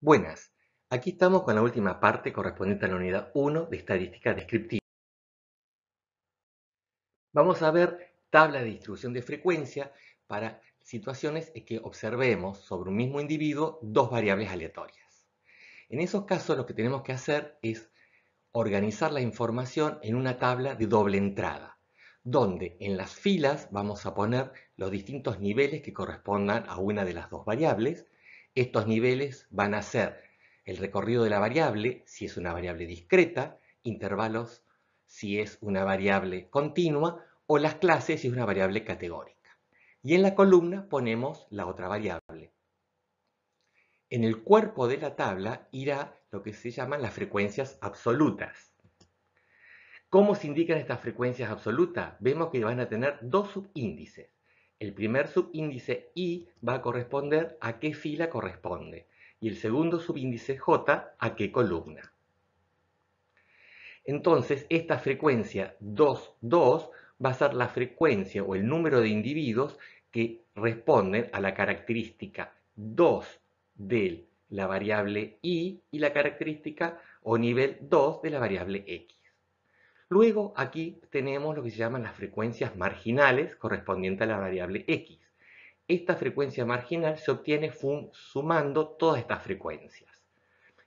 Buenas, aquí estamos con la última parte correspondiente a la unidad 1 de estadística descriptiva. Vamos a ver tabla de distribución de frecuencia para situaciones en que observemos sobre un mismo individuo dos variables aleatorias. En esos casos lo que tenemos que hacer es organizar la información en una tabla de doble entrada, donde en las filas vamos a poner los distintos niveles que correspondan a una de las dos variables estos niveles van a ser el recorrido de la variable, si es una variable discreta, intervalos, si es una variable continua, o las clases, si es una variable categórica. Y en la columna ponemos la otra variable. En el cuerpo de la tabla irá lo que se llaman las frecuencias absolutas. ¿Cómo se indican estas frecuencias absolutas? Vemos que van a tener dos subíndices. El primer subíndice I va a corresponder a qué fila corresponde y el segundo subíndice J a qué columna. Entonces, esta frecuencia 2, 2 va a ser la frecuencia o el número de individuos que responden a la característica 2 de la variable i y la característica o nivel 2 de la variable x. Luego aquí tenemos lo que se llaman las frecuencias marginales correspondientes a la variable x. Esta frecuencia marginal se obtiene sumando todas estas frecuencias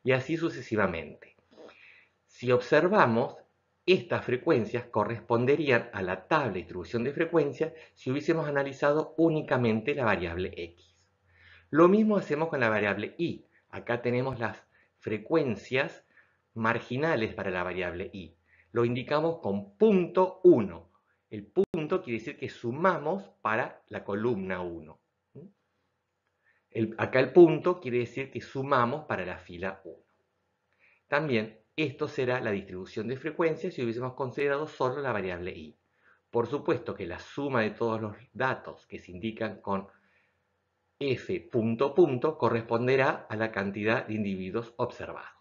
y así sucesivamente. Si observamos, estas frecuencias corresponderían a la tabla de distribución de frecuencias si hubiésemos analizado únicamente la variable x. Lo mismo hacemos con la variable y. Acá tenemos las frecuencias marginales para la variable y lo indicamos con punto 1. El punto quiere decir que sumamos para la columna 1. acá el punto quiere decir que sumamos para la fila 1. También esto será la distribución de frecuencias si hubiésemos considerado solo la variable i. Por supuesto que la suma de todos los datos que se indican con f punto punto corresponderá a la cantidad de individuos observados.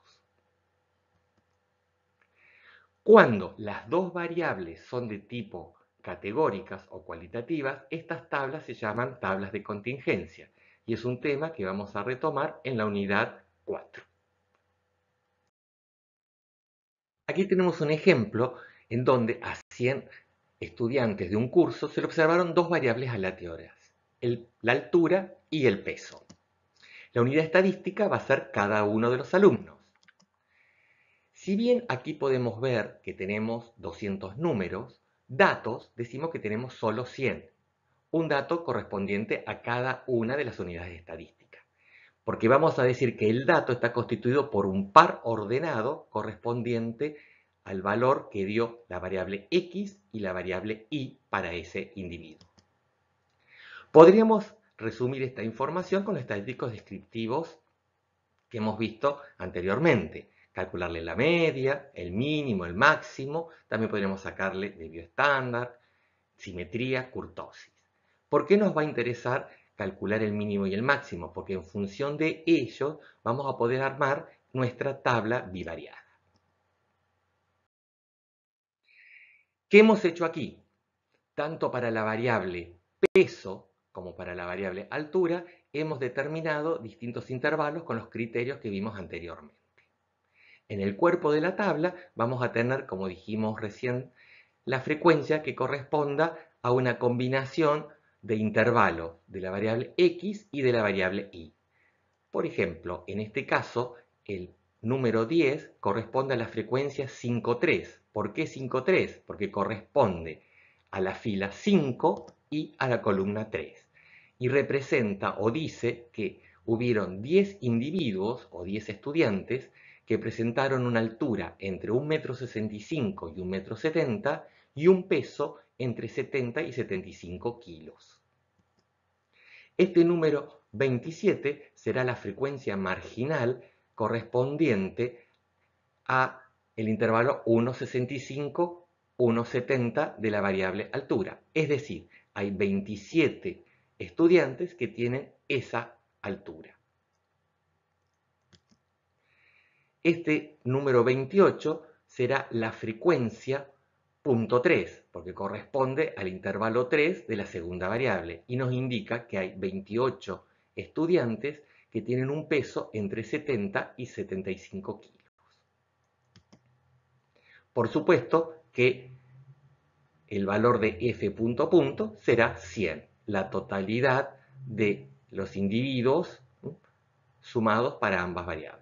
Cuando las dos variables son de tipo categóricas o cualitativas, estas tablas se llaman tablas de contingencia y es un tema que vamos a retomar en la unidad 4. Aquí tenemos un ejemplo en donde a 100 estudiantes de un curso se le observaron dos variables aleatorias, la altura y el peso. La unidad estadística va a ser cada uno de los alumnos. Si bien aquí podemos ver que tenemos 200 números, datos decimos que tenemos solo 100, un dato correspondiente a cada una de las unidades estadísticas. Porque vamos a decir que el dato está constituido por un par ordenado correspondiente al valor que dio la variable x y la variable y para ese individuo. Podríamos resumir esta información con los estadísticos descriptivos que hemos visto anteriormente calcularle la media, el mínimo, el máximo. También podríamos sacarle de estándar, simetría, curtosis. ¿Por qué nos va a interesar calcular el mínimo y el máximo? Porque en función de ello vamos a poder armar nuestra tabla bivariada. ¿Qué hemos hecho aquí? Tanto para la variable peso como para la variable altura, hemos determinado distintos intervalos con los criterios que vimos anteriormente. En el cuerpo de la tabla vamos a tener, como dijimos recién, la frecuencia que corresponda a una combinación de intervalo de la variable x y de la variable y. Por ejemplo, en este caso, el número 10 corresponde a la frecuencia 5.3. ¿Por qué 5.3? Porque corresponde a la fila 5 y a la columna 3. Y representa o dice que hubieron 10 individuos o 10 estudiantes que presentaron una altura entre 1,65 m y 1,70 m y un peso entre 70 y 75 kilos. Este número 27 será la frecuencia marginal correspondiente a el intervalo 1,65-1,70 de la variable altura. Es decir, hay 27 estudiantes que tienen esa altura. Este número 28 será la frecuencia punto 3, porque corresponde al intervalo 3 de la segunda variable y nos indica que hay 28 estudiantes que tienen un peso entre 70 y 75 kilos. Por supuesto que el valor de f punto punto será 100, la totalidad de los individuos sumados para ambas variables.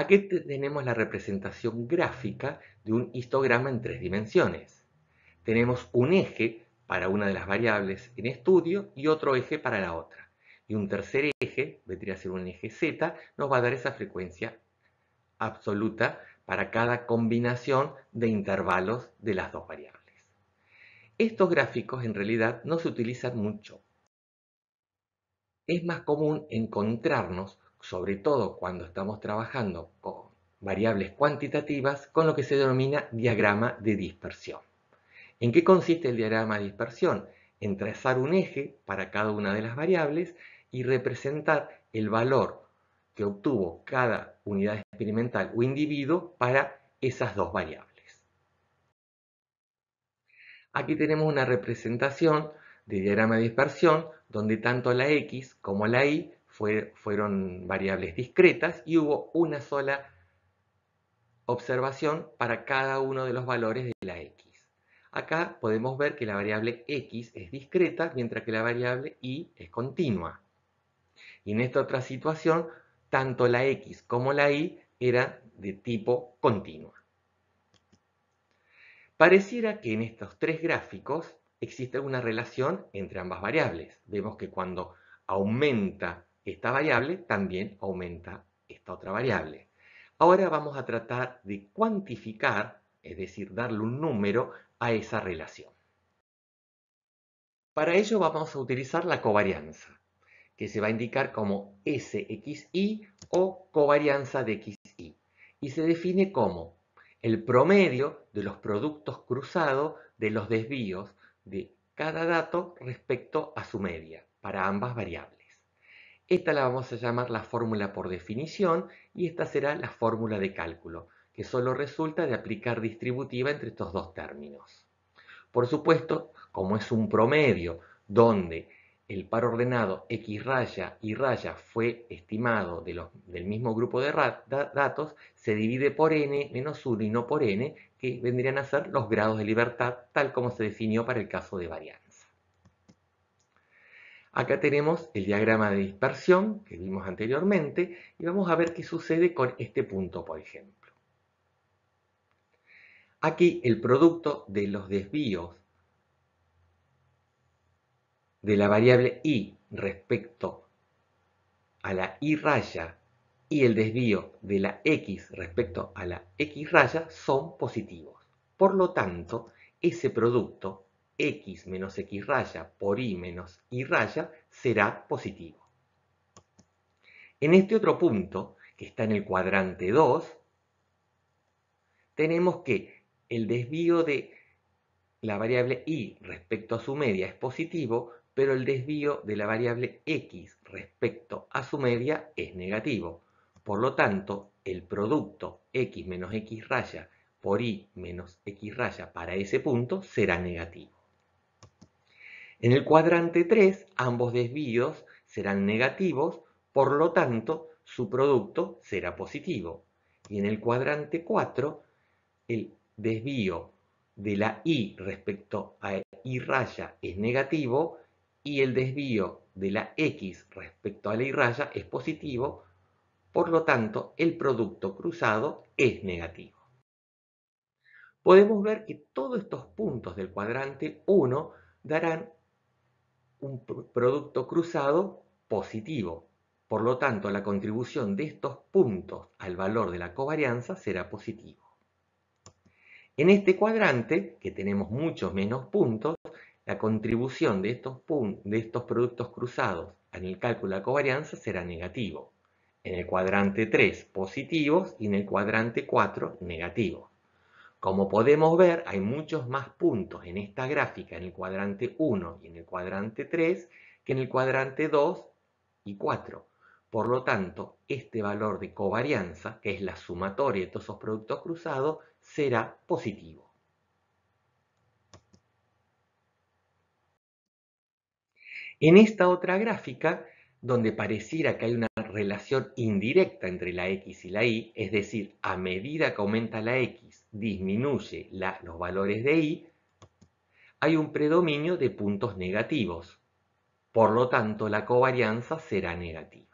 Aquí tenemos la representación gráfica de un histograma en tres dimensiones. Tenemos un eje para una de las variables en estudio y otro eje para la otra. Y un tercer eje, vendría a ser un eje Z, nos va a dar esa frecuencia absoluta para cada combinación de intervalos de las dos variables. Estos gráficos en realidad no se utilizan mucho. Es más común encontrarnos sobre todo cuando estamos trabajando con variables cuantitativas, con lo que se denomina diagrama de dispersión. ¿En qué consiste el diagrama de dispersión? En trazar un eje para cada una de las variables y representar el valor que obtuvo cada unidad experimental o individuo para esas dos variables. Aquí tenemos una representación de diagrama de dispersión donde tanto la X como la Y fueron variables discretas y hubo una sola observación para cada uno de los valores de la x. Acá podemos ver que la variable x es discreta, mientras que la variable y es continua. Y en esta otra situación, tanto la x como la y eran de tipo continua. Pareciera que en estos tres gráficos existe una relación entre ambas variables. Vemos que cuando aumenta esta variable también aumenta esta otra variable. Ahora vamos a tratar de cuantificar, es decir, darle un número a esa relación. Para ello vamos a utilizar la covarianza, que se va a indicar como SXI o covarianza de XI, y se define como el promedio de los productos cruzados de los desvíos de cada dato respecto a su media para ambas variables. Esta la vamos a llamar la fórmula por definición y esta será la fórmula de cálculo, que solo resulta de aplicar distributiva entre estos dos términos. Por supuesto, como es un promedio donde el par ordenado X raya y raya fue estimado del mismo grupo de datos, se divide por n menos 1 y no por n, que vendrían a ser los grados de libertad, tal como se definió para el caso de variante. Acá tenemos el diagrama de dispersión que vimos anteriormente y vamos a ver qué sucede con este punto, por ejemplo. Aquí el producto de los desvíos de la variable y respecto a la y raya y el desvío de la x respecto a la x raya son positivos. Por lo tanto, ese producto x menos x raya por y menos y raya será positivo. En este otro punto, que está en el cuadrante 2, tenemos que el desvío de la variable y respecto a su media es positivo, pero el desvío de la variable x respecto a su media es negativo. Por lo tanto, el producto x menos x raya por y menos x raya para ese punto será negativo. En el cuadrante 3, ambos desvíos serán negativos, por lo tanto, su producto será positivo. Y en el cuadrante 4, el desvío de la I respecto a Y raya es negativo y el desvío de la X respecto a la Y raya es positivo, por lo tanto, el producto cruzado es negativo. Podemos ver que todos estos puntos del cuadrante 1 darán un producto cruzado positivo. Por lo tanto, la contribución de estos puntos al valor de la covarianza será positivo. En este cuadrante, que tenemos muchos menos puntos, la contribución de estos, de estos productos cruzados en el cálculo de la covarianza será negativo. En el cuadrante 3, positivos, y en el cuadrante 4, negativos. Como podemos ver, hay muchos más puntos en esta gráfica, en el cuadrante 1 y en el cuadrante 3, que en el cuadrante 2 y 4. Por lo tanto, este valor de covarianza, que es la sumatoria de todos esos productos cruzados, será positivo. En esta otra gráfica, donde pareciera que hay una relación indirecta entre la X y la Y, es decir, a medida que aumenta la X, disminuye los valores de Y, hay un predominio de puntos negativos. Por lo tanto, la covarianza será negativa.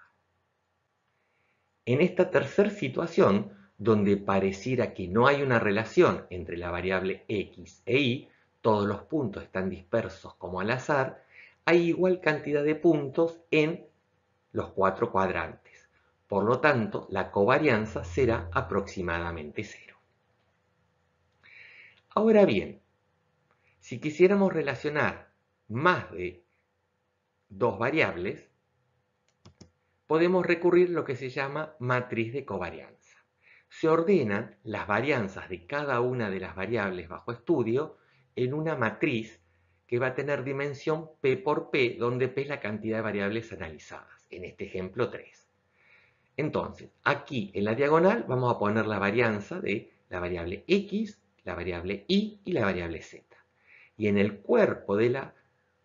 En esta tercera situación, donde pareciera que no hay una relación entre la variable X e Y, todos los puntos están dispersos como al azar, hay igual cantidad de puntos en los cuatro cuadrantes. Por lo tanto, la covarianza será aproximadamente cero. Ahora bien, si quisiéramos relacionar más de dos variables, podemos recurrir a lo que se llama matriz de covarianza. Se ordenan las varianzas de cada una de las variables bajo estudio en una matriz que va a tener dimensión P por P, donde P es la cantidad de variables analizadas en este ejemplo 3. Entonces, aquí en la diagonal vamos a poner la varianza de la variable x, la variable y y la variable z. Y en el cuerpo de la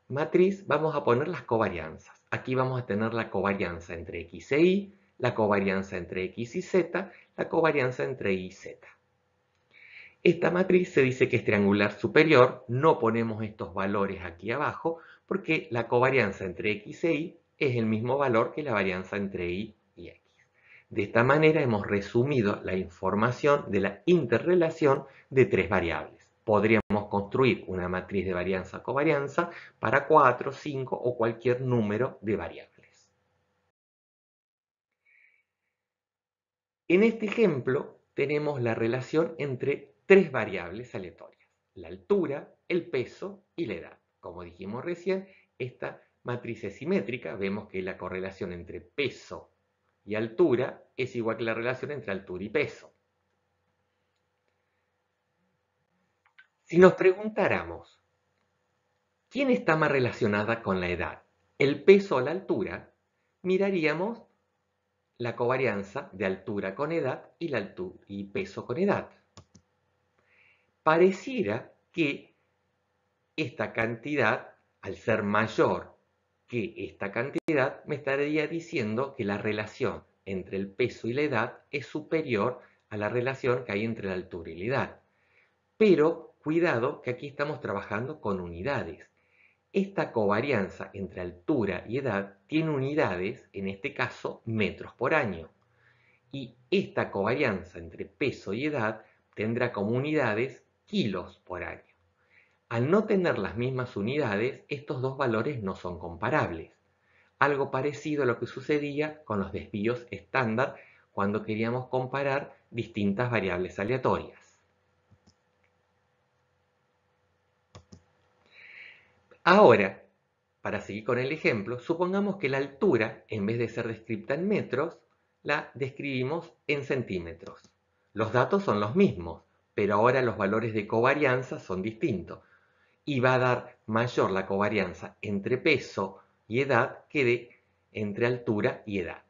matriz vamos a poner las covarianzas. Aquí vamos a tener la covarianza entre x e y, la covarianza entre x y z, la covarianza entre y y z. Esta matriz se dice que es triangular superior, no ponemos estos valores aquí abajo, porque la covarianza entre x e y es el mismo valor que la varianza entre y y x. De esta manera hemos resumido la información de la interrelación de tres variables. Podríamos construir una matriz de varianza-covarianza para 4, 5 o cualquier número de variables. En este ejemplo tenemos la relación entre tres variables aleatorias, la altura, el peso y la edad. Como dijimos recién, esta matrices simétrica, vemos que la correlación entre peso y altura es igual que la relación entre altura y peso. Si nos preguntáramos, ¿quién está más relacionada con la edad? ¿El peso o la altura? Miraríamos la covarianza de altura con edad y, la altura y peso con edad. Pareciera que esta cantidad, al ser mayor que esta cantidad me estaría diciendo que la relación entre el peso y la edad es superior a la relación que hay entre la altura y la edad. Pero cuidado que aquí estamos trabajando con unidades. Esta covarianza entre altura y edad tiene unidades, en este caso metros por año. Y esta covarianza entre peso y edad tendrá como unidades kilos por año. Al no tener las mismas unidades, estos dos valores no son comparables. Algo parecido a lo que sucedía con los desvíos estándar cuando queríamos comparar distintas variables aleatorias. Ahora, para seguir con el ejemplo, supongamos que la altura, en vez de ser descrita en metros, la describimos en centímetros. Los datos son los mismos, pero ahora los valores de covarianza son distintos y va a dar mayor la covarianza entre peso y edad que de entre altura y edad.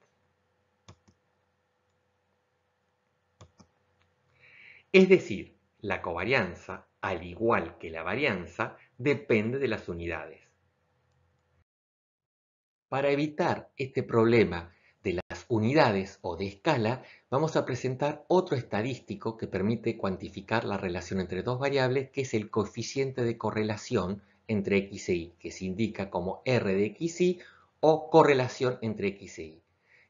Es decir, la covarianza, al igual que la varianza, depende de las unidades. Para evitar este problema unidades o de escala, vamos a presentar otro estadístico que permite cuantificar la relación entre dos variables, que es el coeficiente de correlación entre x e y, que se indica como R de x o correlación entre x e y.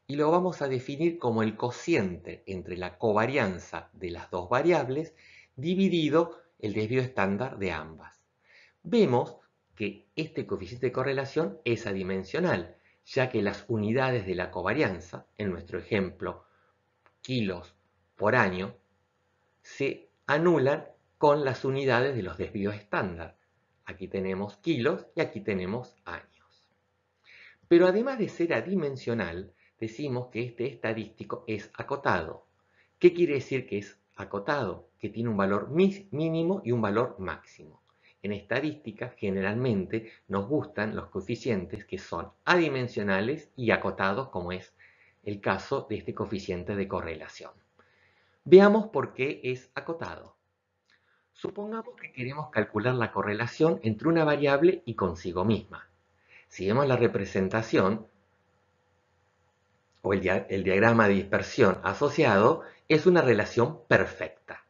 Y lo vamos a definir como el cociente entre la covarianza de las dos variables dividido el desvío estándar de ambas. Vemos que este coeficiente de correlación es adimensional, ya que las unidades de la covarianza, en nuestro ejemplo, kilos por año, se anulan con las unidades de los desvíos estándar. Aquí tenemos kilos y aquí tenemos años. Pero además de ser adimensional, decimos que este estadístico es acotado. ¿Qué quiere decir que es acotado? Que tiene un valor mínimo y un valor máximo. En estadística generalmente nos gustan los coeficientes que son adimensionales y acotados como es el caso de este coeficiente de correlación. Veamos por qué es acotado. Supongamos que queremos calcular la correlación entre una variable y consigo misma. Si vemos la representación o el, el diagrama de dispersión asociado, es una relación perfecta.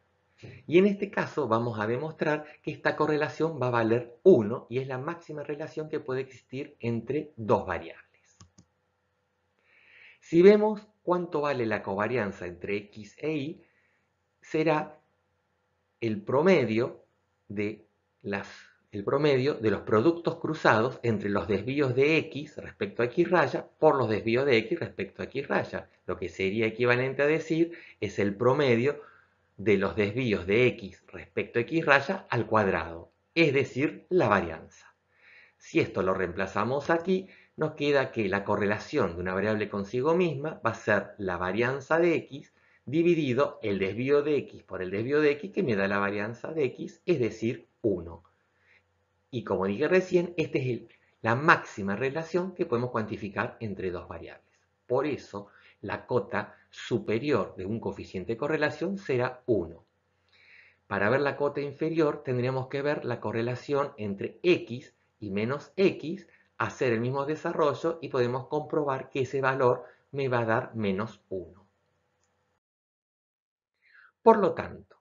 Y en este caso vamos a demostrar que esta correlación va a valer 1 y es la máxima relación que puede existir entre dos variables. Si vemos cuánto vale la covarianza entre X e Y, será el promedio de el promedio de los productos cruzados entre los desvíos de x respecto a x raya por los desvíos de x respecto a x raya. Lo que sería equivalente a decir es el promedio de los desvíos de x respecto a x raya al cuadrado, es decir, la varianza. Si esto lo reemplazamos aquí, nos queda que la correlación de una variable consigo misma va a ser la varianza de x dividido el desvío de x por el desvío de x que me da la varianza de x, es decir, 1. Y como dije recién, esta es la máxima relación que podemos cuantificar entre dos variables. Por eso, la cota superior de un coeficiente de correlación será 1. Para ver la cota inferior tendríamos que ver la correlación entre x y menos x, hacer el mismo desarrollo y podemos comprobar que ese valor me va a dar menos 1. Por lo tanto,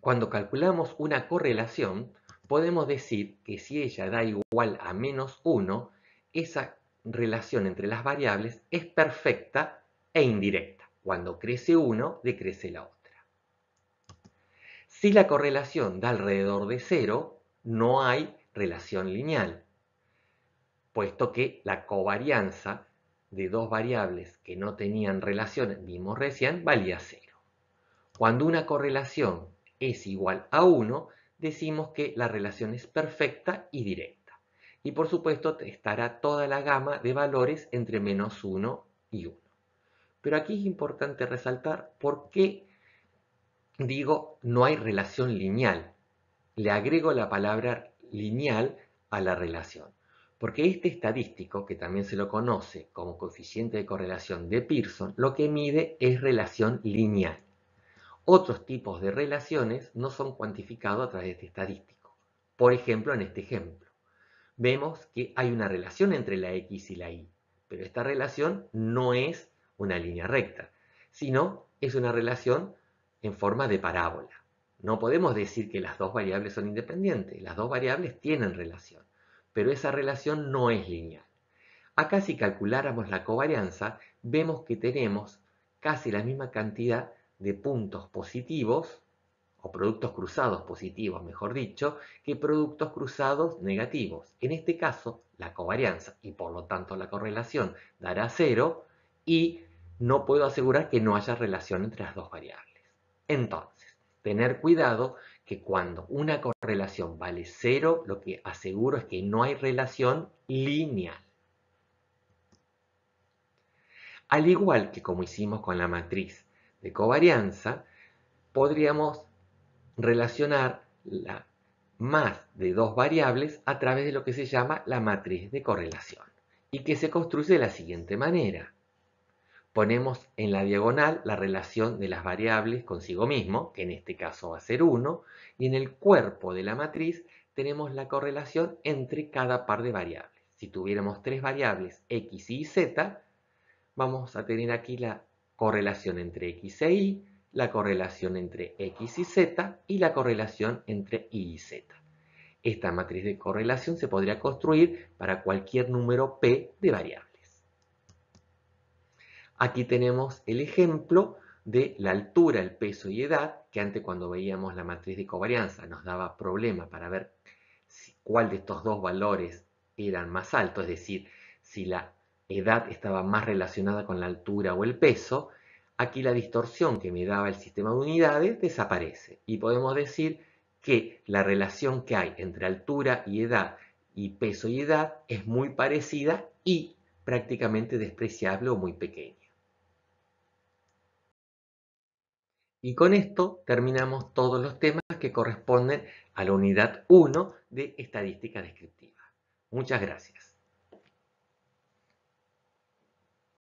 cuando calculamos una correlación, podemos decir que si ella da igual a menos 1, esa relación entre las variables es perfecta e indirecta. Cuando crece uno, decrece la otra. Si la correlación da alrededor de cero, no hay relación lineal, puesto que la covarianza de dos variables que no tenían relación, vimos recién, valía cero. Cuando una correlación es igual a 1, decimos que la relación es perfecta y directa. Y por supuesto estará toda la gama de valores entre menos 1 y 1. Pero aquí es importante resaltar por qué digo no hay relación lineal. Le agrego la palabra lineal a la relación. Porque este estadístico, que también se lo conoce como coeficiente de correlación de Pearson, lo que mide es relación lineal. Otros tipos de relaciones no son cuantificados a través de este estadístico. Por ejemplo, en este ejemplo, vemos que hay una relación entre la X y la Y, pero esta relación no es una línea recta, sino es una relación en forma de parábola. No podemos decir que las dos variables son independientes, las dos variables tienen relación, pero esa relación no es lineal. Acá si calculáramos la covarianza, vemos que tenemos casi la misma cantidad de puntos positivos, o productos cruzados positivos, mejor dicho, que productos cruzados negativos. En este caso, la covarianza y por lo tanto la correlación dará cero y no puedo asegurar que no haya relación entre las dos variables. Entonces, tener cuidado que cuando una correlación vale cero, lo que aseguro es que no hay relación lineal. Al igual que como hicimos con la matriz de covarianza, podríamos relacionar la más de dos variables a través de lo que se llama la matriz de correlación y que se construye de la siguiente manera ponemos en la diagonal la relación de las variables consigo mismo, que en este caso va a ser 1, y en el cuerpo de la matriz tenemos la correlación entre cada par de variables. Si tuviéramos tres variables x y z, vamos a tener aquí la correlación entre x e y, la correlación entre x y z y la correlación entre y y z. Esta matriz de correlación se podría construir para cualquier número p de variables. Aquí tenemos el ejemplo de la altura, el peso y edad, que antes cuando veíamos la matriz de covarianza nos daba problema para ver cuál de estos dos valores eran más altos, es decir, si la edad estaba más relacionada con la altura o el peso, aquí la distorsión que me daba el sistema de unidades desaparece y podemos decir que la relación que hay entre altura y edad y peso y edad es muy parecida y prácticamente despreciable o muy pequeña. Y con esto terminamos todos los temas que corresponden a la unidad 1 de estadística descriptiva. Muchas gracias.